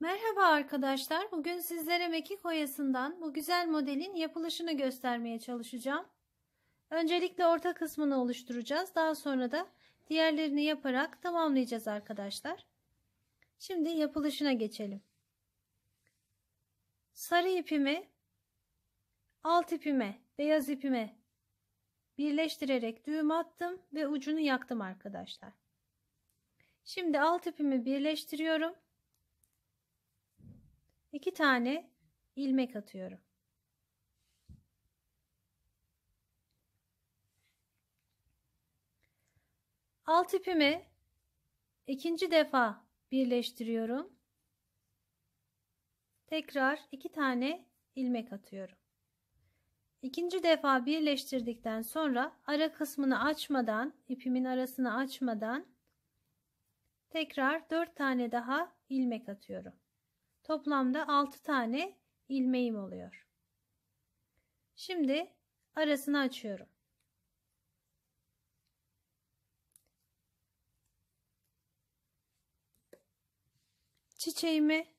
Merhaba arkadaşlar. Bugün sizlere mekik oyasından bu güzel modelin yapılışını göstermeye çalışacağım. Öncelikle orta kısmını oluşturacağız. Daha sonra da diğerlerini yaparak tamamlayacağız arkadaşlar. Şimdi yapılışına geçelim. Sarı ipimi alt ipime, beyaz ipime birleştirerek düğüm attım ve ucunu yaktım arkadaşlar. Şimdi alt ipimi birleştiriyorum 2 tane ilmek atıyorum. Alt ipimi ikinci defa birleştiriyorum. Tekrar iki tane ilmek atıyorum. İkinci defa birleştirdikten sonra ara kısmını açmadan, ipimin arasını açmadan tekrar 4 tane daha ilmek atıyorum. Toplamda 6 tane ilmeğim oluyor. Şimdi arasını açıyorum. Çiçeğimi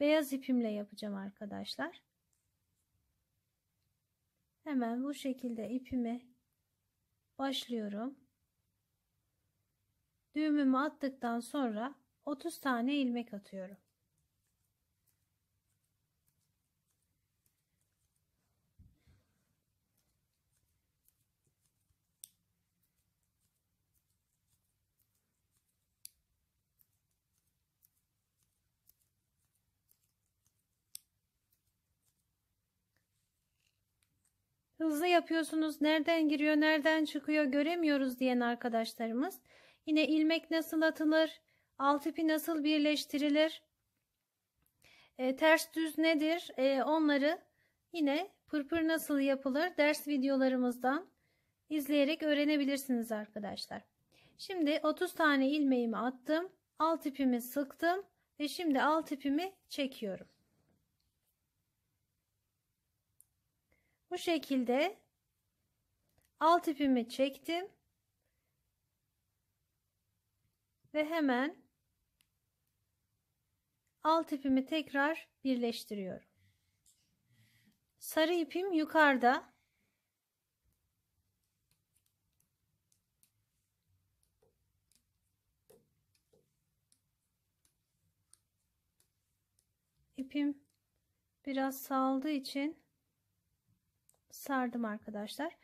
beyaz ipimle yapacağım arkadaşlar. Hemen bu şekilde ipimi başlıyorum. Düğümümü attıktan sonra 30 tane ilmek atıyorum. Hızlı yapıyorsunuz. Nereden giriyor, nereden çıkıyor göremiyoruz diyen arkadaşlarımız. Yine ilmek nasıl atılır? Alt ipi nasıl birleştirilir? E, ters düz nedir? E, onları yine pırpır nasıl yapılır ders videolarımızdan izleyerek öğrenebilirsiniz arkadaşlar. Şimdi 30 tane ilmeğimi attım. Alt ipimi sıktım ve şimdi alt ipimi çekiyorum. Bu şekilde alt ipimi çektim ve hemen alt ipimi tekrar birleştiriyorum. Sarı ipim yukarıda. İpim biraz saldığı için sardım arkadaşlar.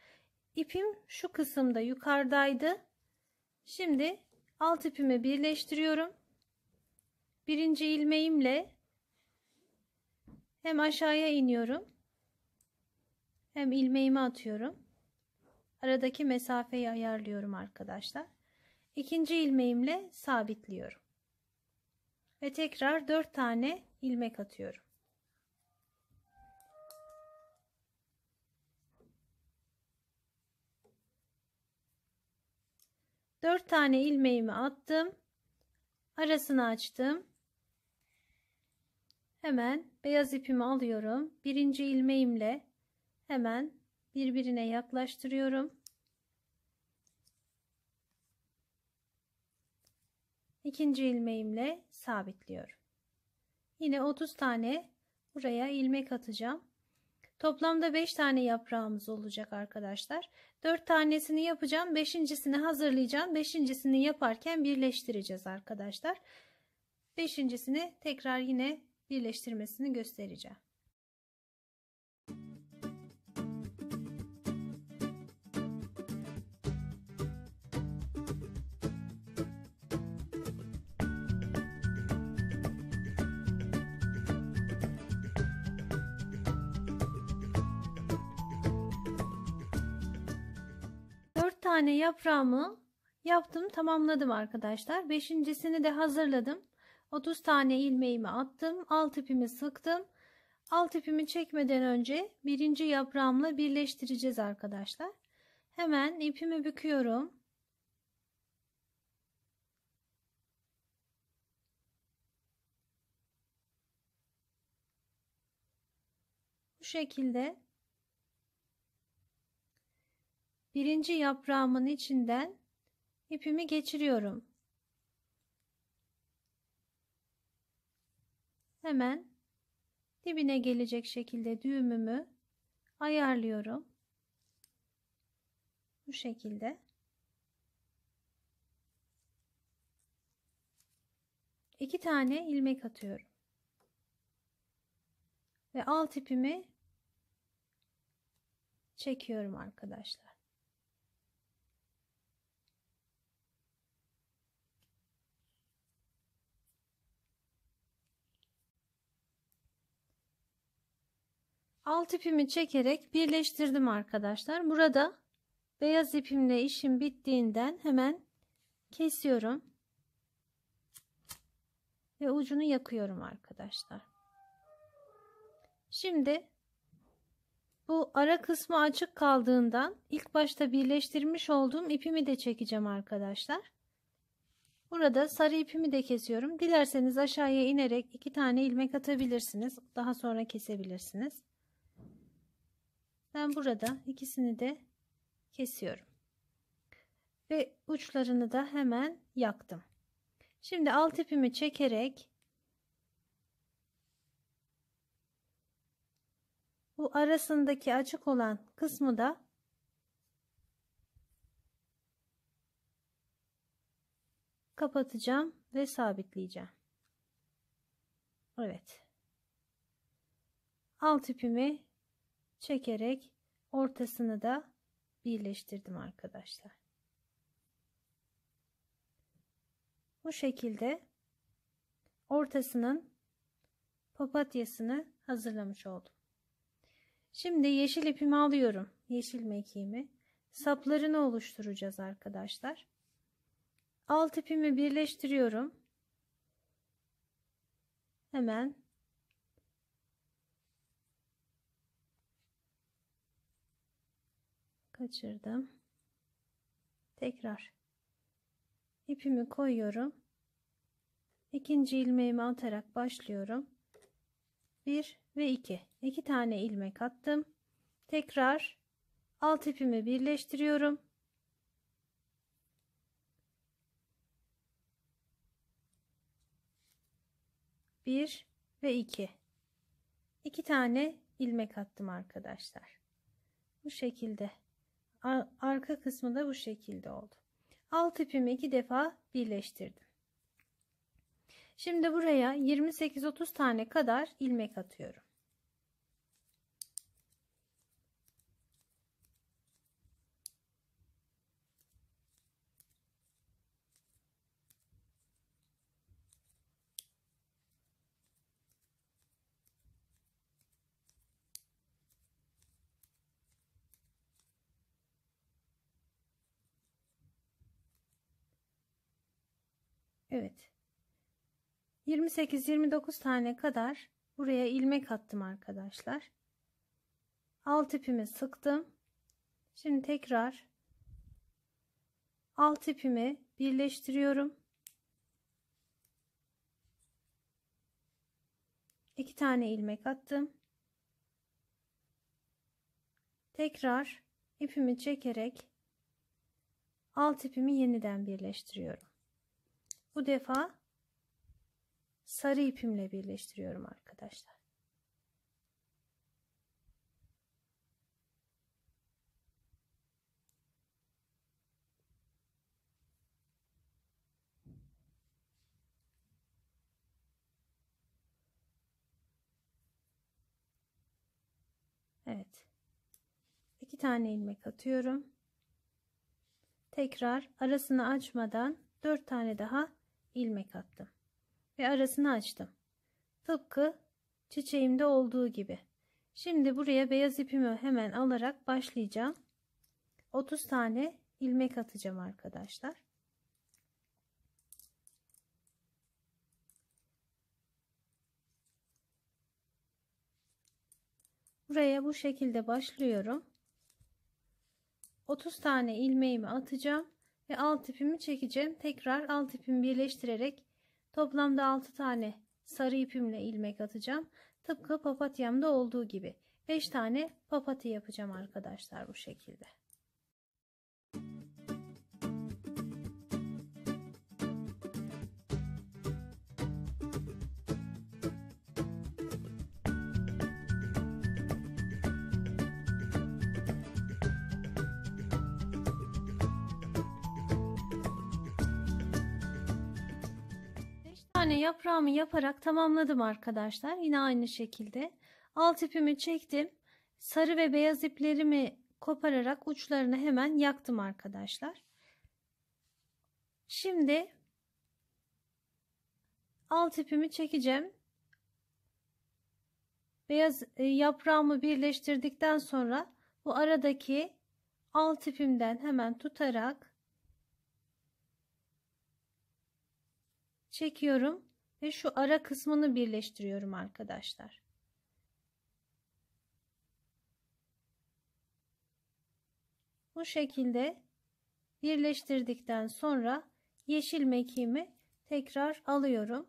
İpim şu kısımda yukarıdaydı. Şimdi alt ipimi birleştiriyorum birinci ilmeğimle hem aşağıya iniyorum hem ilmeğimi atıyorum. Aradaki mesafeyi ayarlıyorum arkadaşlar. İkinci ilmeğimle sabitliyorum. Ve tekrar 4 tane ilmek atıyorum. Dört tane ilmeğimi attım. Arasını açtım. Hemen beyaz ipimi alıyorum. Birinci ilmeğimle hemen birbirine yaklaştırıyorum. İkinci ilmeğimle sabitliyorum. Yine 30 tane buraya ilmek atacağım. Toplamda 5 tane yaprağımız olacak arkadaşlar. 4 tanesini yapacağım. 5.sini hazırlayacağım. 5.sini yaparken birleştireceğiz arkadaşlar. 5.sini tekrar yine birleştirmesini göstereceğim. tane yaprağımı yaptım tamamladım arkadaşlar. Beşincisini de hazırladım. 30 tane ilmeğimi attım. Alt ipimi sıktım. Alt ipimi çekmeden önce birinci yaprağımla birleştireceğiz arkadaşlar. Hemen ipimi büküyorum. Bu şekilde birinci yaprağımın içinden ipimi geçiriyorum. hemen dibine gelecek şekilde düğümümü ayarlıyorum. Bu şekilde. iki tane ilmek atıyorum. Ve alt ipimi çekiyorum arkadaşlar. alt ipimi çekerek birleştirdim arkadaşlar. Burada beyaz ipimle işim bittiğinden hemen kesiyorum. Ve ucunu yakıyorum arkadaşlar. Şimdi bu ara kısmı açık kaldığından ilk başta birleştirmiş olduğum ipimi de çekeceğim arkadaşlar. Burada sarı ipimi de kesiyorum. Dilerseniz aşağıya inerek iki tane ilmek atabilirsiniz. Daha sonra kesebilirsiniz ben burada ikisini de kesiyorum ve uçlarını da hemen yaktım şimdi alt ipimi çekerek bu arasındaki açık olan kısmı da kapatacağım ve sabitleyeceğim. Evet. Alt ipimi çekerek ortasını da birleştirdim arkadaşlar. Bu şekilde ortasının papatyasını hazırlamış oldum. Şimdi yeşil ipimi alıyorum. Yeşil mekiğimi. Saplarını oluşturacağız arkadaşlar. Alt ipimi birleştiriyorum. Hemen kaçırdım tekrar ipimi koyuyorum İkinci ilmeğimi atarak başlıyorum 1 ve 2 2 tane ilmek attım tekrar alt ipimi birleştiriyorum bir ve iki İki tane ilmek attım arkadaşlar bu şekilde arka kısmı da bu şekilde oldu. Alt ipimi iki defa birleştirdim. Şimdi buraya 28-30 tane kadar ilmek atıyorum. 28-29 tane kadar buraya ilmek attım arkadaşlar. Alt ipimi sıktım. Şimdi tekrar alt ipimi birleştiriyorum. İki tane ilmek attım. Tekrar ipimi çekerek alt ipimi yeniden birleştiriyorum. Bu defa sarı ipimle birleştiriyorum arkadaşlar. Evet. İki tane ilmek atıyorum. Tekrar arasını açmadan dört tane daha ilmek attım ve arasını açtım. Tıpkı çiçeğimde olduğu gibi. Şimdi buraya beyaz ipimi hemen alarak başlayacağım. 30 tane ilmek atacağım arkadaşlar. Buraya bu şekilde başlıyorum. 30 tane ilmeğimi atacağım ve alt ipimi çekeceğim. Tekrar alt ipimi birleştirerek Toplamda 6 tane sarı ipimle ilmek atacağım. Tıpkı papatyamda olduğu gibi 5 tane papatya yapacağım arkadaşlar bu şekilde. tane yaprağımı yaparak tamamladım arkadaşlar. Yine aynı şekilde alt ipimi çektim. Sarı ve beyaz iplerimi kopararak uçlarını hemen yaktım arkadaşlar. Şimdi alt ipimi çekeceğim. Beyaz e, yaprağımı birleştirdikten sonra bu aradaki alt ipimden hemen tutarak çekiyorum ve şu ara kısmını birleştiriyorum arkadaşlar. Bu şekilde birleştirdikten sonra yeşil mekiğimi tekrar alıyorum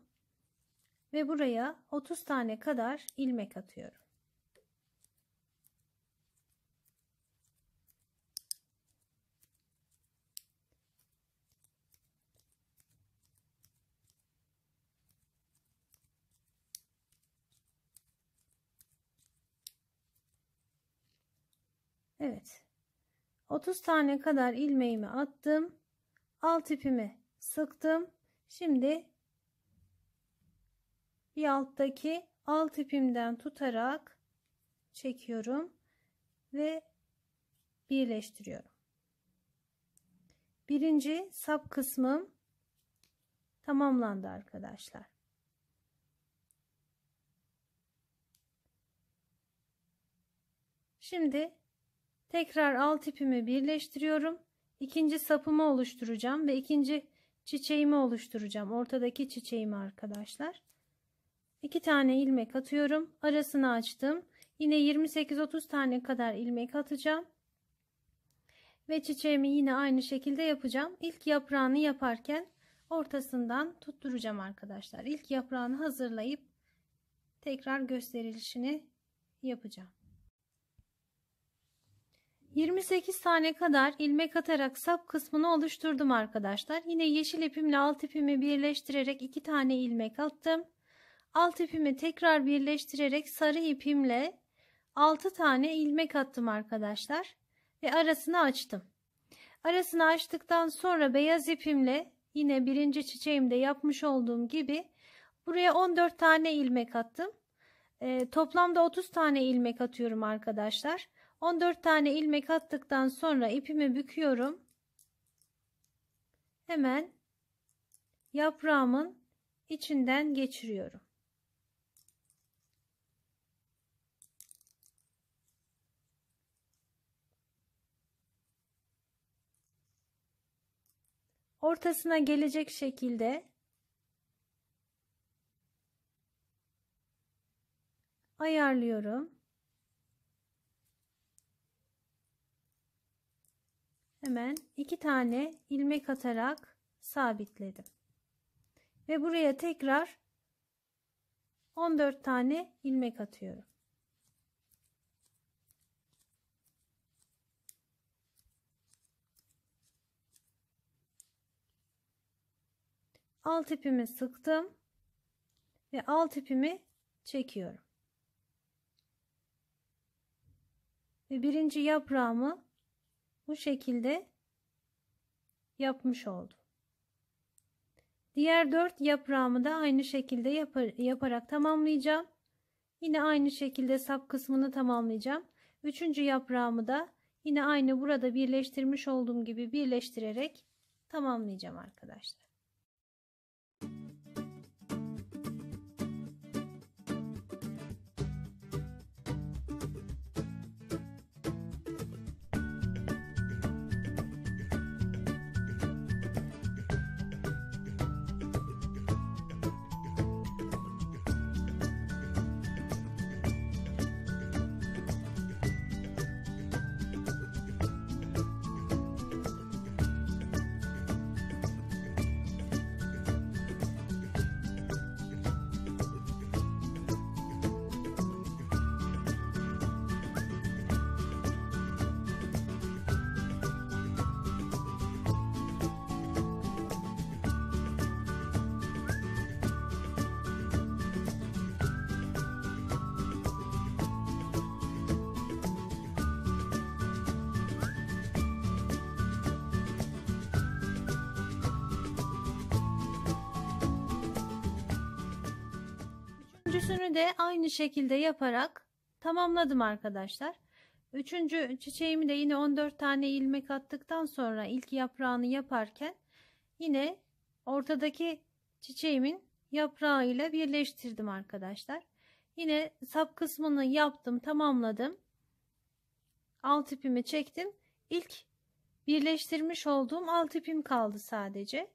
ve buraya 30 tane kadar ilmek atıyorum. Evet. 30 tane kadar ilmeğimi attım. Alt ipimi sıktım. Şimdi bir alttaki alt ipimden tutarak çekiyorum ve birleştiriyorum. Birinci sap kısmım tamamlandı arkadaşlar. Şimdi Tekrar alt ipimi birleştiriyorum. İkinci sapımı oluşturacağım ve ikinci çiçeğimi oluşturacağım. Ortadaki çiçeğimi arkadaşlar. İki tane ilmek atıyorum. Arasını açtım. Yine 28-30 tane kadar ilmek atacağım. Ve çiçeğimi yine aynı şekilde yapacağım. İlk yaprağını yaparken ortasından tutturacağım arkadaşlar. İlk yaprağını hazırlayıp tekrar gösterilişini yapacağım. 28 tane kadar ilmek atarak sap kısmını oluşturdum arkadaşlar. Yine yeşil ipimle alt ipimi birleştirerek 2 tane ilmek attım. Alt ipimi tekrar birleştirerek sarı ipimle 6 tane ilmek attım arkadaşlar ve arasını açtım. Arasını açtıktan sonra beyaz ipimle yine birinci çiçeğimde yapmış olduğum gibi buraya 14 tane ilmek attım. E, toplamda 30 tane ilmek atıyorum arkadaşlar. 14 tane ilmek attıktan sonra ipimi büküyorum. Hemen yaprağımın içinden geçiriyorum. Ortasına gelecek şekilde ayarlıyorum. hemen iki tane ilmek atarak sabitledim. Ve buraya tekrar 14 tane ilmek atıyorum. alt ipimi sıktım ve alt ipimi çekiyorum. Ve birinci yaprağımı bu şekilde yapmış oldum. Diğer dört yaprağımı da aynı şekilde yapar, yaparak tamamlayacağım. Yine aynı şekilde sap kısmını tamamlayacağım. Üçüncü yaprağımı da yine aynı burada birleştirmiş olduğum gibi birleştirerek tamamlayacağım arkadaşlar. Üçüncüsünü de aynı şekilde yaparak tamamladım arkadaşlar. Üçüncü çiçeğimi de yine 14 tane ilmek attıktan sonra ilk yaprağını yaparken yine ortadaki çiçeğimin yaprağıyla birleştirdim arkadaşlar. Yine sap kısmını yaptım tamamladım. Alt ipimi çektim. İlk birleştirmiş olduğum alt ipim kaldı sadece.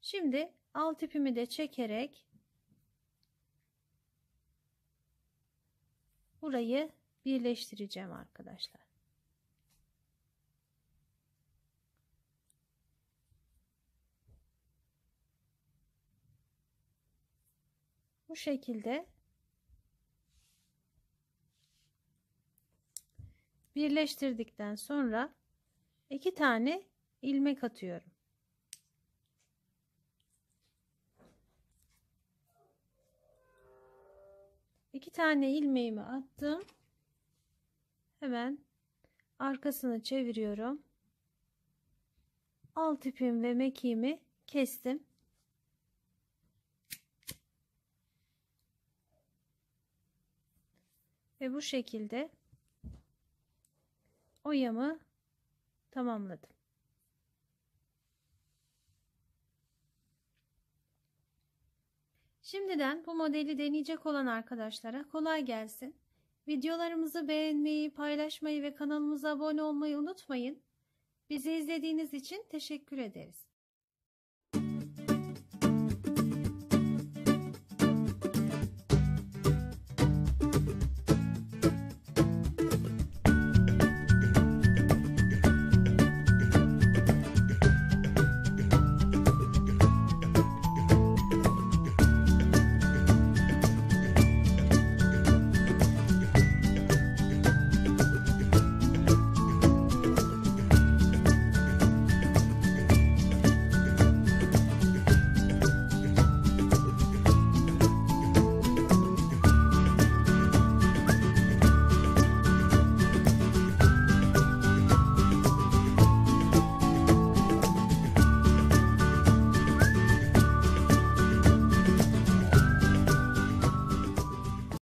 Şimdi alt ipimi de çekerek burayı birleştireceğim arkadaşlar. Bu şekilde birleştirdikten sonra iki tane ilmek atıyorum. iki tane ilmeğimi attım. Hemen arkasını çeviriyorum. Alt ipim ve mekiğimi kestim. Ve bu şekilde oyamı tamamladım. Şimdiden bu modeli deneyecek olan arkadaşlara kolay gelsin. Videolarımızı beğenmeyi, paylaşmayı ve kanalımıza abone olmayı unutmayın. Bizi izlediğiniz için teşekkür ederiz.